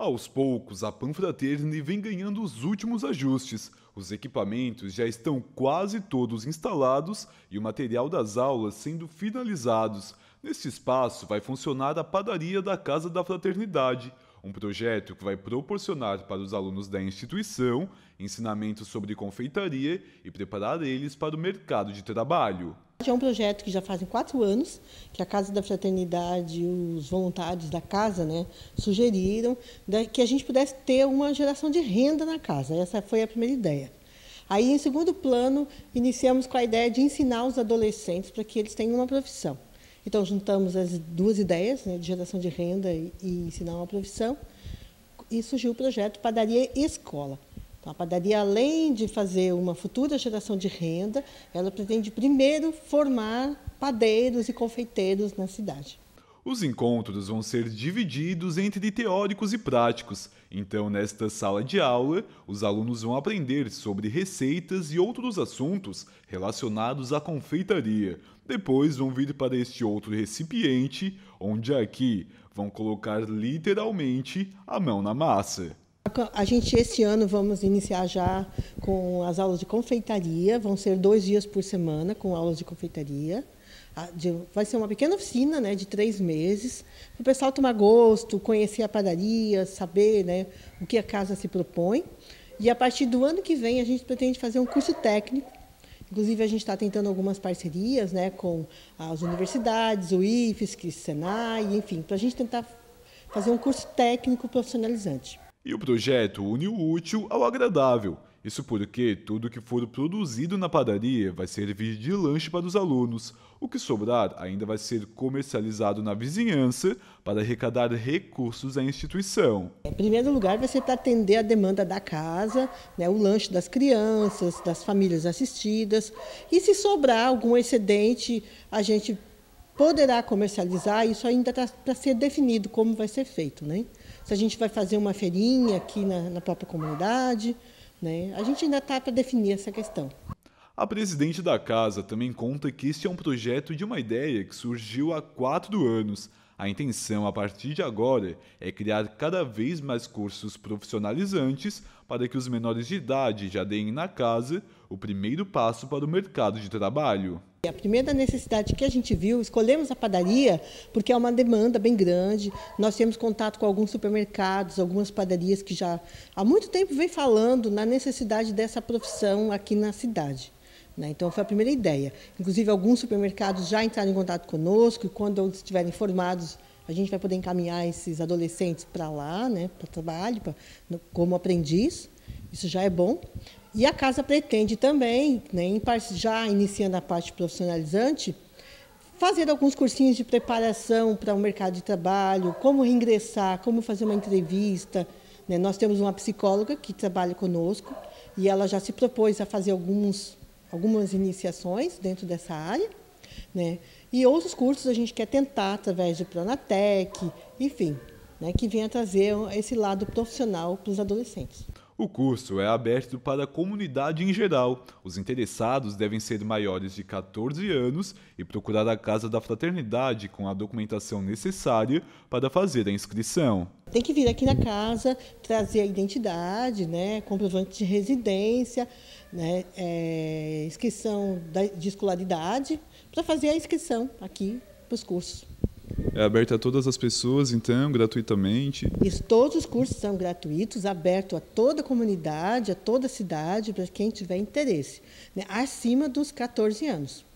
Aos poucos, a Panfraternity vem ganhando os últimos ajustes. Os equipamentos já estão quase todos instalados e o material das aulas sendo finalizados. Neste espaço vai funcionar a padaria da Casa da Fraternidade, um projeto que vai proporcionar para os alunos da instituição ensinamentos sobre confeitaria e preparar eles para o mercado de trabalho. É um projeto que já fazem quatro anos, que a Casa da Fraternidade, os voluntários da casa, né, sugeriram né, que a gente pudesse ter uma geração de renda na casa. Essa foi a primeira ideia. Aí, em segundo plano, iniciamos com a ideia de ensinar os adolescentes para que eles tenham uma profissão. Então, juntamos as duas ideias, né, de geração de renda e, e ensinar uma profissão, e surgiu o projeto Padaria Escola. Então, a padaria, além de fazer uma futura geração de renda, ela pretende primeiro formar padeiros e confeiteiros na cidade. Os encontros vão ser divididos entre teóricos e práticos, então, nesta sala de aula, os alunos vão aprender sobre receitas e outros assuntos relacionados à confeitaria. Depois vão vir para este outro recipiente, onde aqui vão colocar literalmente a mão na massa. A gente, esse ano, vamos iniciar já com as aulas de confeitaria. Vão ser dois dias por semana com aulas de confeitaria. Ah, vai ser uma pequena oficina né, de três meses, para o pessoal tomar gosto, conhecer a padaria, saber né, o que a casa se propõe. E a partir do ano que vem, a gente pretende fazer um curso técnico. Inclusive, a gente está tentando algumas parcerias né, com as universidades, o IFSC, Senai, enfim, para a gente tentar fazer um curso técnico profissionalizante. E o projeto une o útil ao agradável. Isso porque tudo que for produzido na padaria vai servir de lanche para os alunos. O que sobrar ainda vai ser comercializado na vizinhança para arrecadar recursos à instituição. Em primeiro lugar, vai ser para atender a demanda da casa, né, o lanche das crianças, das famílias assistidas. E se sobrar algum excedente, a gente poderá comercializar. Isso ainda está para ser definido como vai ser feito. Né? se a gente vai fazer uma feirinha aqui na, na própria comunidade. Né? A gente ainda está para definir essa questão. A presidente da casa também conta que este é um projeto de uma ideia que surgiu há quatro anos, a intenção a partir de agora é criar cada vez mais cursos profissionalizantes para que os menores de idade já deem na casa o primeiro passo para o mercado de trabalho. A primeira necessidade que a gente viu, escolhemos a padaria porque é uma demanda bem grande. Nós temos contato com alguns supermercados, algumas padarias que já há muito tempo vem falando na necessidade dessa profissão aqui na cidade. Né? Então, foi a primeira ideia. Inclusive, alguns supermercados já entraram em contato conosco e, quando eles estiverem formados, a gente vai poder encaminhar esses adolescentes para lá, né, para trabalho, pra, como aprendiz. Isso já é bom. E a casa pretende também, né, já iniciando a parte profissionalizante, fazer alguns cursinhos de preparação para o mercado de trabalho, como ingressar, como fazer uma entrevista. Né? Nós temos uma psicóloga que trabalha conosco e ela já se propôs a fazer alguns algumas iniciações dentro dessa área, né? E outros cursos a gente quer tentar através do Planatec, enfim, né, que venha trazer esse lado profissional para os adolescentes. O curso é aberto para a comunidade em geral. Os interessados devem ser maiores de 14 anos e procurar a Casa da Fraternidade com a documentação necessária para fazer a inscrição. Tem que vir aqui na casa, trazer a identidade, né, comprovante de residência, né, é, inscrição da, de escolaridade, para fazer a inscrição aqui para os cursos. É aberto a todas as pessoas, então, gratuitamente? Isso, todos os cursos são gratuitos, aberto a toda a comunidade, a toda a cidade, para quem tiver interesse, né? acima dos 14 anos.